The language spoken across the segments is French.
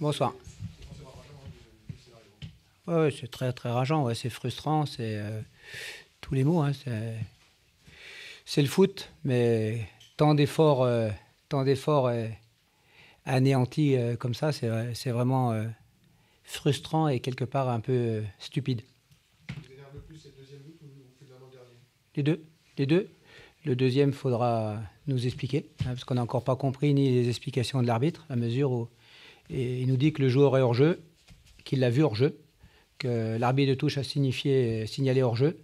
Bonsoir. c'est très très rageant, ouais, c'est frustrant, c'est euh, tous les mots. Hein, c'est le foot, mais tant d'efforts, euh, tant d'efforts euh, anéantis comme ça, c'est vraiment frustrant et quelque part un peu stupide. Les deux, les deux. Le deuxième, faudra nous expliquer, hein, parce qu'on n'a encore pas compris ni les explications de l'arbitre, à mesure où et il nous dit que le joueur est hors-jeu, qu'il l'a vu hors-jeu, que l'arbitre de touche a signifié, signalé hors-jeu,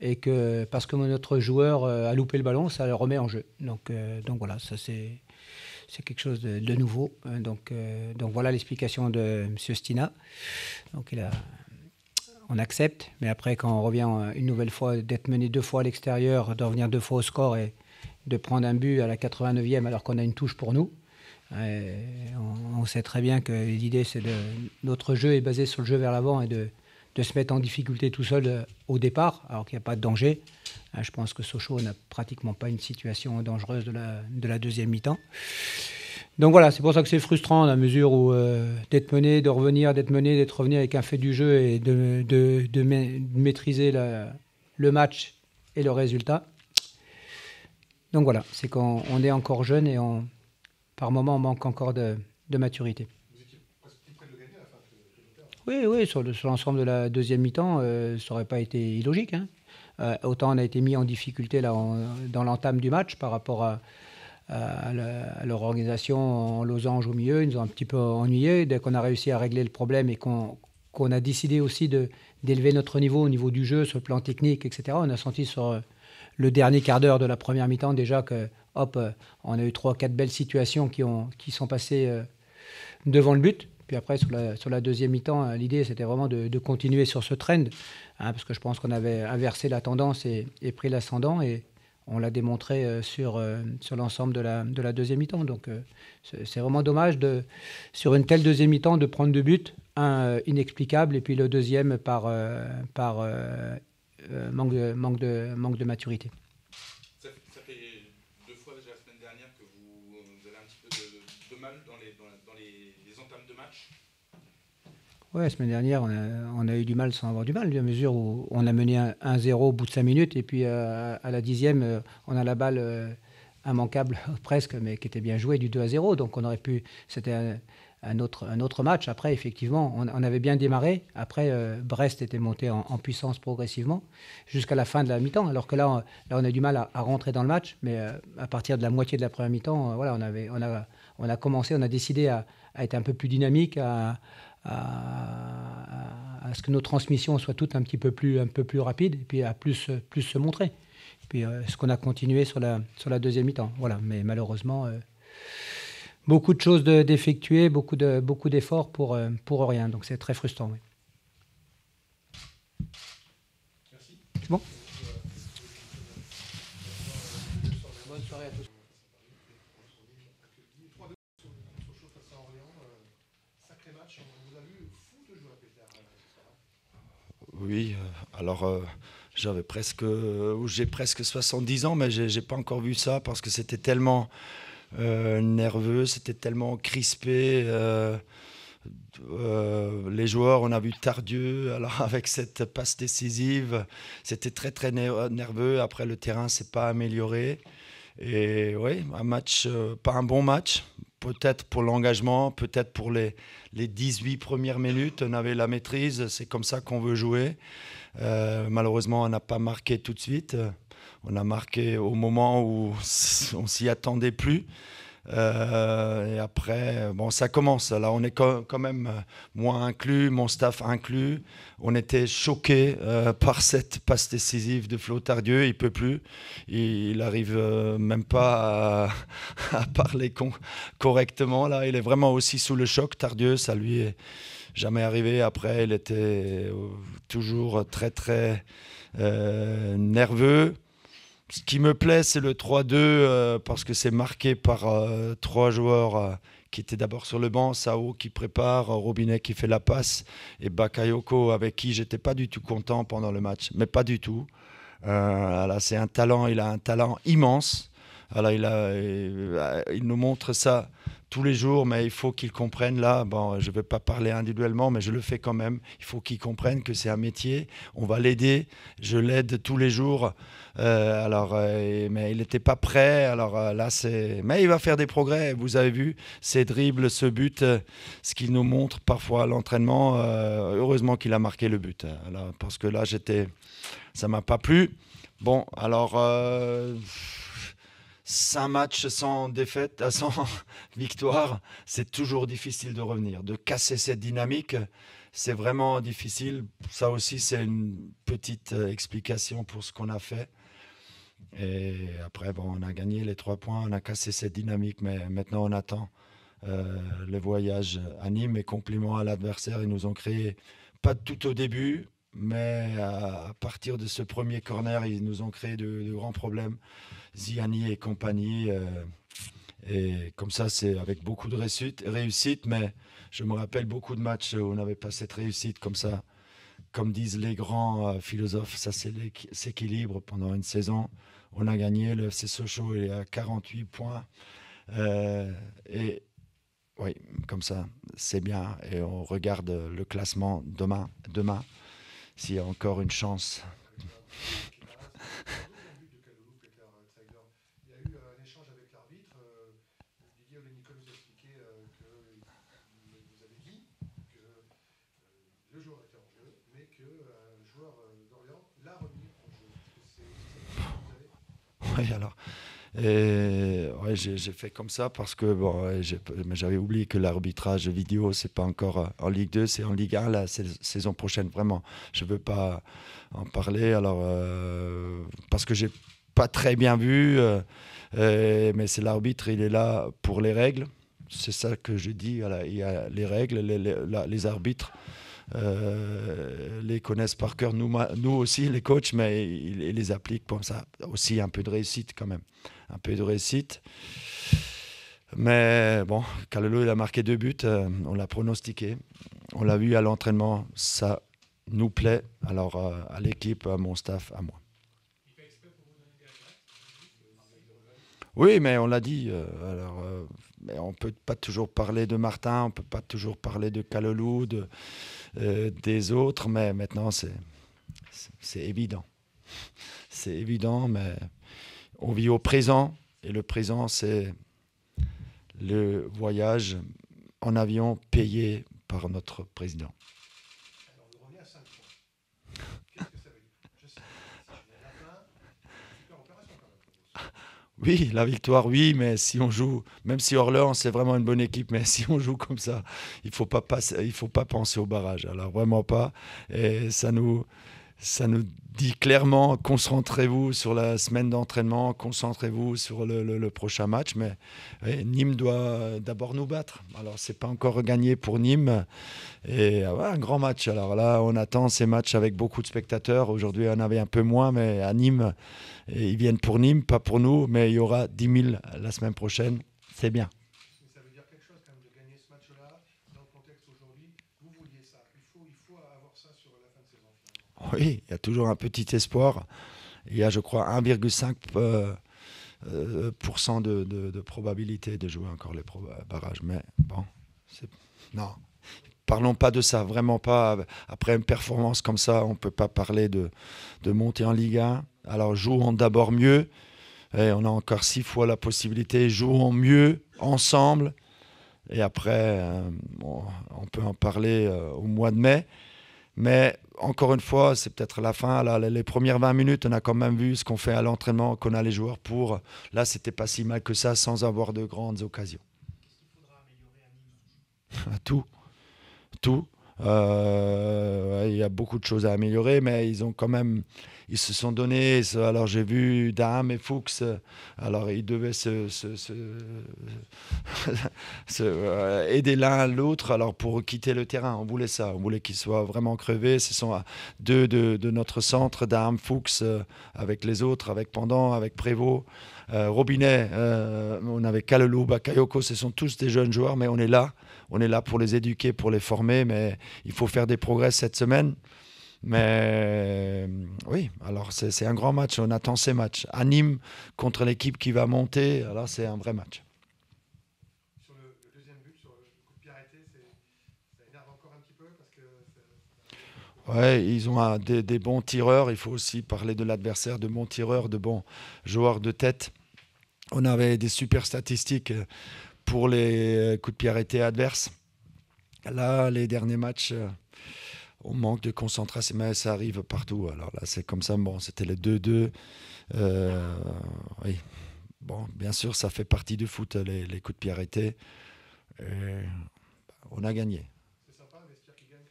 et que parce que notre joueur euh, a loupé le ballon, ça le remet en jeu. Donc, euh, donc voilà, ça c'est quelque chose de, nouveau. Hein. Donc, euh, donc voilà l'explication de M. Stina. Donc on accepte, mais après quand on revient une nouvelle fois d'être mené deux fois à l'extérieur, d'en venir deux fois au score et de prendre un but à la 89e alors qu'on a une touche pour nous, on, sait très bien que l'idée, c'est de. Notre jeu est basé sur le jeu vers l'avant et de, se mettre en difficulté tout seul euh, au départ, alors qu'il n'y a pas de danger. Hein, je pense que Sochaux n'a pratiquement pas une situation dangereuse de la, de la deuxième mi-temps. Donc voilà, c'est pour ça que c'est frustrant, à la mesure où euh, d'être mené, de revenir, d'être mené, d'être revenu avec un fait du jeu et de, de, maîtriser le match et le résultat. Donc voilà, c'est quand on est encore jeune et on, par moment, manque encore de, maturité. Vous étiez presque gagner à la fin Oui, oui, sur l'ensemble de la deuxième mi-temps, euh, ça n'aurait pas été illogique. Hein. Euh, autant on a été mis en difficulté là, dans l'entame du match par rapport à, leur organisation en losange au milieu. Ils nous ont un petit peu ennuyés. Dès qu'on a réussi à régler le problème et qu'on a décidé aussi d'élever notre niveau au niveau du jeu, sur le plan technique, etc., on a senti sur le dernier quart d'heure de la première mi-temps déjà que hop, euh, on a eu trois, quatre belles situations qui, ont, qui sont passées euh, devant le but. Puis après, sur la, deuxième mi-temps, euh, l'idée, c'était vraiment de, continuer sur ce trend, hein, parce que je pense qu'on avait inversé la tendance et, pris l'ascendant, et on l'a démontré sur, sur l'ensemble de la, de la deuxième mi-temps. Donc c'est vraiment dommage, de, sur une telle deuxième mi-temps, de prendre deux buts, un inexplicable, et puis le deuxième par, par manque, manque, de, manque de maturité. Oui, la semaine dernière, on a, eu du mal sans avoir du mal, à mesure où on a mené 1-0 au bout de 5 minutes, et puis euh, à la dixième, euh, on a la balle euh, immanquable presque, mais qui était bien jouée du 2 à 0. Donc on aurait pu. C'était un, autre, match. Après, effectivement, on, avait bien démarré. Après, Brest était monté en, puissance progressivement jusqu'à la fin de la mi-temps. Alors que là, on, là, on a du mal à, rentrer dans le match, mais à partir de la moitié de la première mi-temps, voilà, on, avait, on, a, on a commencé, on a décidé à, à être un peu plus dynamique, à à, ce que nos transmissions soient toutes un petit peu plus, un peu plus rapides et puis à plus, plus se montrer. puis euh, ce qu'on a continué sur la, sur la deuxième mi-temps. Voilà, mais malheureusement, euh, beaucoup de choses d'effectuer, beaucoup d'efforts de, beaucoup d'efforts pour, euh, pour rien. Donc c'est très frustrant. Merci. C'est bon Oui, euh, alors euh, j'avais presque, euh, j'ai presque 70 ans, mais j'ai pas encore vu ça parce que c'était tellement nerveux, c'était tellement crispé. les joueurs, on a vu Tardieu, alors avec cette passe décisive, c'était très très nerveux. Après, le terrain s'est pas amélioré. Et oui, un match, pas un bon match, peut-être pour l'engagement, peut-être pour les, les 18 premières minutes, on avait la maîtrise, c'est comme ça qu'on veut jouer. Euh, malheureusement, on n'a pas marqué tout de suite. On a marqué au moment où on s'y attendait plus. Euh, et après, bon, ça commence. Là, on est quand même, euh, moi inclus, mon staff inclus, on était choqués euh, par cette passe décisive de Flo Tardieu. Il peut plus. Il n'arrive même pas à, parler correctement. Là, il est vraiment aussi sous le choc. Tardieu, ça lui est jamais arrivé. Après, il était toujours très, très nerveux ce qui me plaît, c'est le 3-2 euh, parce que c'est marqué par euh, trois joueurs euh, qui étaient d'abord sur le banc, Sao qui prépare, Robinet qui fait la passe et Bakayoko avec qui j'étais pas du tout content pendant le match, mais pas du tout. c'est un talent, il a un talent immense. il, a, il, nous montre ça tous les jours, mais il faut qu'ils comprennent. Là, bon, je ne vais pas parler individuellement, mais je le fais quand même. Il faut qu'ils comprennent que c'est un métier. On va l'aider. Je l'aide tous les jours. Euh, alors, euh, mais il n'était pas prêt. Alors euh, là, c'est. Mais il va faire des progrès. Vous avez vu ses dribbles, ce but, ce qu'il nous montre parfois à l'entraînement. heureusement qu'il a marqué le but. parce que là, j'étais, ça m'a pas plu. Bon, alors. Cinq matchs sans défaite, sans victoire, c'est toujours difficile de revenir. De casser cette dynamique, c'est vraiment difficile. Ça aussi, c'est une petite euh, explication pour ce qu'on a fait. Et après, on a gagné les trois points, on a cassé cette dynamique, mais maintenant on attend les euh, le voyage à Nîmes et compliments à l'adversaire. Ils nous ont créé, pas tout au début, mais à partir de ce premier corner, ils nous ont créé de, grands problèmes. Ziani et compagnie. Euh, et comme ça, c'est avec beaucoup de réussite, réussite, mais je me rappelle beaucoup de matchs où on n'avait pas cette réussite comme ça. Comme disent les grands euh, philosophes, ça s'équilibre pendant une saison. On a gagné le FC Sochaux, est à 48 points. Euh, et oui, comme ça, c'est bien. Et on regarde le classement demain. demain. S'il y a encore une chance. Il y a eu un échange avec l'arbitre. Didier Olénicole nous a expliqué que vous avez dit que le joueur était en jeu, mais que le joueur d'Orient l'a remis en jeu. Et ouais, j'ai fait comme ça parce que bon, j'avais oublié que l'arbitrage vidéo, c'est pas encore euh, en Ligue 2, c'est en Ligue 1 la saison prochaine, vraiment. Je veux pas en parler, alors euh, parce que j'ai pas très bien vu, euh, mais c'est l'arbitre, il est là pour les règles. C'est ça que je dis, il y a les règles, les, arbitres. les connaissent par cœur, nous, aussi, les coachs, mais ils les appliquent pour ça. Aussi un peu de réussite quand même un peu de réussite. Mais bon, Kalelou, il a marqué deux buts. Euh, on l'a pronostiqué. On l'a vu à l'entraînement. Ça nous plaît. Alors, euh, à l'équipe, à mon staff, à moi. Oui, mais on l'a dit. Euh, alors, mais on ne peut pas toujours parler de Martin, on ne peut pas toujours parler de Kalelou, de, des autres, mais maintenant, c'est évident. C'est évident, mais on vit au présent et le présent, c'est le voyage en avion payé par notre président. Oui, la victoire, oui, mais si on joue, même si Orléans, c'est vraiment une bonne équipe, mais si on joue comme ça, il ne faut, pas faut pas penser au barrage. Alors, vraiment pas. Et ça nous ça nous dit clairement concentrez-vous sur la semaine d'entraînement, concentrez-vous sur le, prochain match. Mais eh, Nîmes doit d'abord nous battre. Alors, c'est pas encore gagné pour Nîmes. Et ah un grand match. Alors là, on attend ces matchs avec beaucoup de spectateurs. Aujourd'hui, on avait un peu moins, mais à Nîmes, eh, ils viennent pour Nîmes, pas pour nous. Mais il y aura 10 000 la semaine prochaine. C'est bien. Oui, il y a toujours un petit espoir. Il y a, je crois, 1,5% euh, euh, de, probabilité de jouer encore les barrages. Mais bon, non. Parlons pas de ça, vraiment pas. Après une performance comme ça, on ne peut pas parler de, monter en Ligue 1. Alors jouons d'abord mieux. Et on a encore six fois la possibilité. Jouons mieux ensemble. Et après, euh, on peut en parler au mois de mai. Mais encore une fois, c'est peut-être la fin. les premières 20 minutes, on a quand même vu ce qu'on fait à l'entraînement, qu'on a les joueurs pour. Là, c'était pas si mal que ça sans avoir de grandes occasions. faudra améliorer à Tout. Tout. Euh, il y a beaucoup de choses à améliorer, mais ils ont quand même, ils se sont donnés. Alors j'ai vu Dame et Fuchs, euh, alors ils devaient se, se, se, euh, aider l'un à l'autre. Alors pour quitter le terrain, on voulait ça, on voulait qu'ils soient vraiment crevés. Ce sont deux de, notre centre, Dame, Fuchs, avec les autres, avec Pendant, avec Prévost. Robinet, on avait Kalelou, Bakayoko, ce sont tous des jeunes joueurs, mais on est là on est là pour les éduquer, pour les former, mais il faut faire des progrès cette semaine. Mais oui, alors c'est un grand match, on attend ces matchs. À Nîmes, contre l'équipe qui va monter, alors c'est un vrai match. Ouais, ils ont un, des, des, bons tireurs. Il faut aussi parler de l'adversaire, de bons tireurs, de bons joueurs de tête. On avait des super statistiques euh, pour les euh, coups de pied arrêtés adverses. Là, les derniers matchs, euh, on manque de concentration, mais ça arrive partout. Alors là, c'est comme ça. Bon, c'était les 2-2. Euh, oui. Bon, bien sûr, ça fait partie du foot, les, coups de pied arrêtés. on a gagné. C'est sympa, vestiaire qui gagne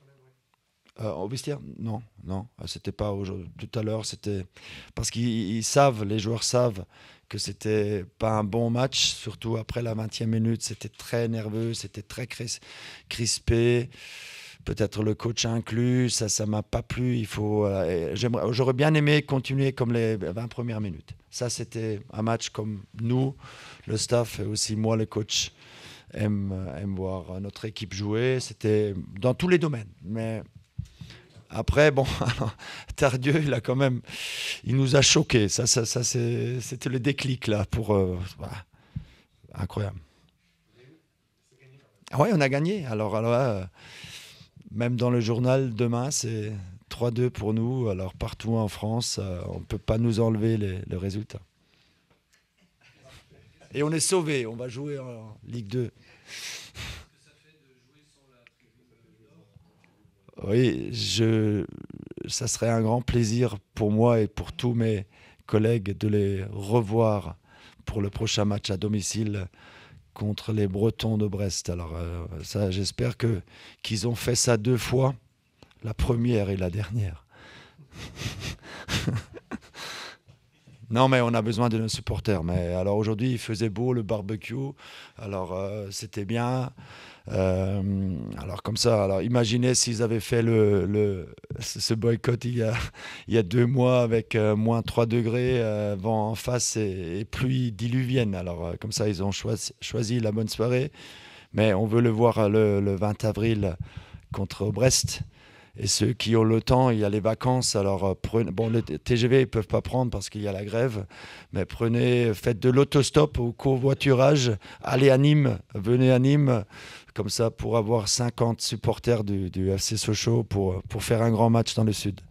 quand même, Au vestiaire Non, non. C'était pas aujourd'hui. Tout à l'heure, c'était. Parce qu'ils savent, les joueurs savent que c'était pas un bon match, surtout après la 20e minute. C'était très nerveux, c'était très crispé. Peut-être le coach inclus, ça, ça m'a pas plu. Il faut, euh, j'aimerais j'aurais bien aimé continuer comme les 20 premières minutes. Ça, c'était un match comme nous, le staff et aussi moi, le coach, aime, voir notre équipe jouer. C'était dans tous les domaines, mais après, bon, Tardieu, il a quand même, il nous a choqué Ça, ça, c'était le déclic là pour euh, bah, incroyable. Ah on a gagné. Alors, alors euh, même dans le journal demain, c'est 3-2 pour nous. Alors partout en France, euh, on ne peut pas nous enlever le résultat. Et on est sauvé. On va jouer en Ligue 2. Oui, je, ça serait un grand plaisir pour moi et pour tous mes collègues de les revoir pour le prochain match à domicile contre les Bretons de Brest. Alors euh, ça, j'espère que qu'ils ont fait ça deux fois, la première et la dernière. Non, mais on a besoin de nos supporters. Mais alors aujourd'hui, il faisait beau, le barbecue. Alors euh, c'était bien. Euh, alors comme ça, alors imaginez s'ils avaient fait ce boycott il y, a, il y a deux mois avec euh, moins 3 degrés, vent en face et, pluie diluvienne. Alors comme ça, ils ont choisi, la bonne soirée. Mais on veut le voir le 20 avril contre Brest. Et ceux qui ont le temps, il y a les vacances. Alors, euh, bon, le TGV, ils peuvent pas prendre parce qu'il y a la grève. Mais prenez, faites de l'autostop ou covoiturage. Allez à Nîmes, venez à Nîmes. Comme ça, pour avoir 50 supporters du, FC Sochaux pour, pour faire un grand match dans le Sud.